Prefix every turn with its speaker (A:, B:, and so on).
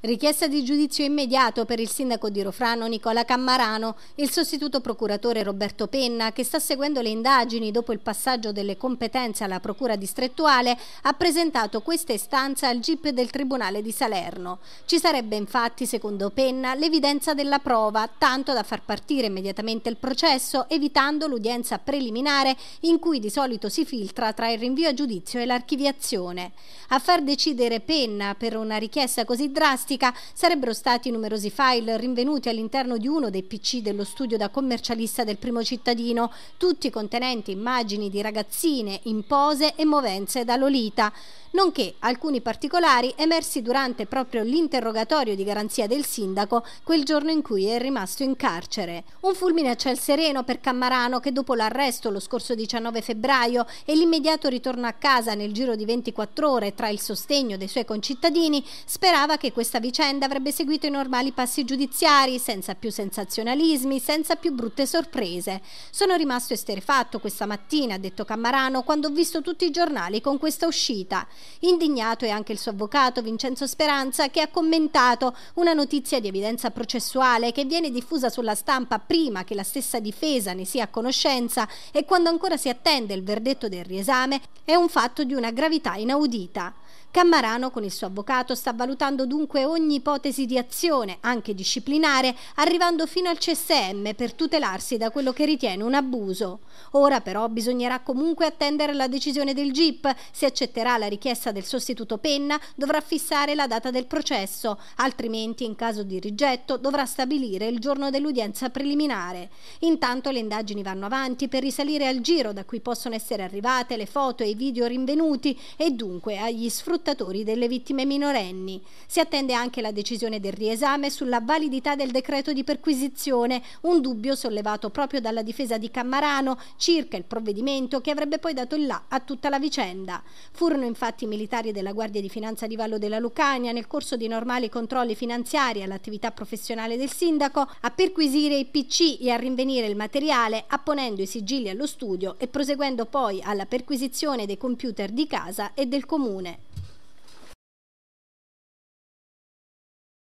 A: Richiesta di giudizio immediato per il sindaco di Rofrano Nicola Cammarano e il sostituto procuratore Roberto Penna che sta seguendo le indagini dopo il passaggio delle competenze alla procura distrettuale ha presentato questa istanza al GIP del Tribunale di Salerno. Ci sarebbe infatti, secondo Penna, l'evidenza della prova, tanto da far partire immediatamente il processo evitando l'udienza preliminare in cui di solito si filtra tra il rinvio a giudizio e l'archiviazione. A far decidere Penna per una richiesta così drastica plastica, sarebbero stati numerosi file rinvenuti all'interno di uno dei PC dello studio da commercialista del primo cittadino, tutti contenenti immagini di ragazzine in pose e movenze da Lolita, nonché alcuni particolari emersi durante proprio l'interrogatorio di garanzia del sindaco quel giorno in cui è rimasto in carcere. Un fulmine a ciel sereno per Cammarano che dopo l'arresto lo scorso 19 febbraio e l'immediato ritorno a casa nel giro di 24 ore tra il sostegno dei suoi concittadini sperava che questa questa vicenda avrebbe seguito i normali passi giudiziari, senza più sensazionalismi, senza più brutte sorprese. Sono rimasto esterfatto questa mattina, ha detto Cammarano, quando ho visto tutti i giornali con questa uscita. Indignato è anche il suo avvocato Vincenzo Speranza che ha commentato una notizia di evidenza processuale che viene diffusa sulla stampa prima che la stessa difesa ne sia a conoscenza e quando ancora si attende il verdetto del riesame è un fatto di una gravità inaudita. Cammarano con il suo avvocato sta valutando dunque ogni ipotesi di azione, anche disciplinare, arrivando fino al CSM per tutelarsi da quello che ritiene un abuso. Ora però bisognerà comunque attendere la decisione del GIP. Se accetterà la richiesta del sostituto Penna, dovrà fissare la data del processo, altrimenti in caso di rigetto dovrà stabilire il giorno dell'udienza preliminare. Intanto le indagini vanno avanti per risalire al giro da cui possono essere arrivate le foto e i video rinvenuti e dunque agli sfruttatori delle vittime minorenni. Si attende anche la decisione del riesame sulla validità del decreto di perquisizione, un dubbio sollevato proprio dalla difesa di Cammarano circa il provvedimento che avrebbe poi dato il là a tutta la vicenda. Furono infatti i militari della Guardia di Finanza di Vallo della Lucania nel corso di normali controlli finanziari all'attività professionale del sindaco a perquisire i PC e a rinvenire il materiale apponendo i sigilli allo studio e proseguendo poi alla perquisizione dei computer di casa e del comune.